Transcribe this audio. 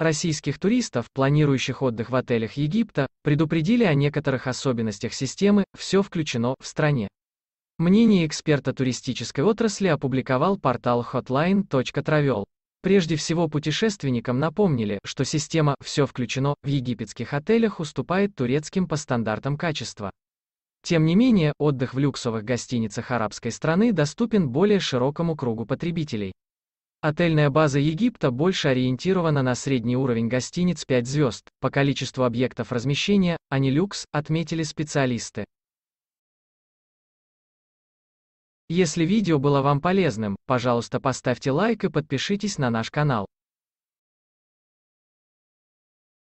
Российских туристов, планирующих отдых в отелях Египта, предупредили о некоторых особенностях системы «Все включено» в стране. Мнение эксперта туристической отрасли опубликовал портал hotline.travel. Прежде всего путешественникам напомнили, что система «Все включено» в египетских отелях уступает турецким по стандартам качества. Тем не менее, отдых в люксовых гостиницах арабской страны доступен более широкому кругу потребителей. Отельная база Египта больше ориентирована на средний уровень гостиниц 5 звезд, по количеству объектов размещения, а не люкс, отметили специалисты. Если видео было вам полезным, пожалуйста поставьте лайк и подпишитесь на наш канал.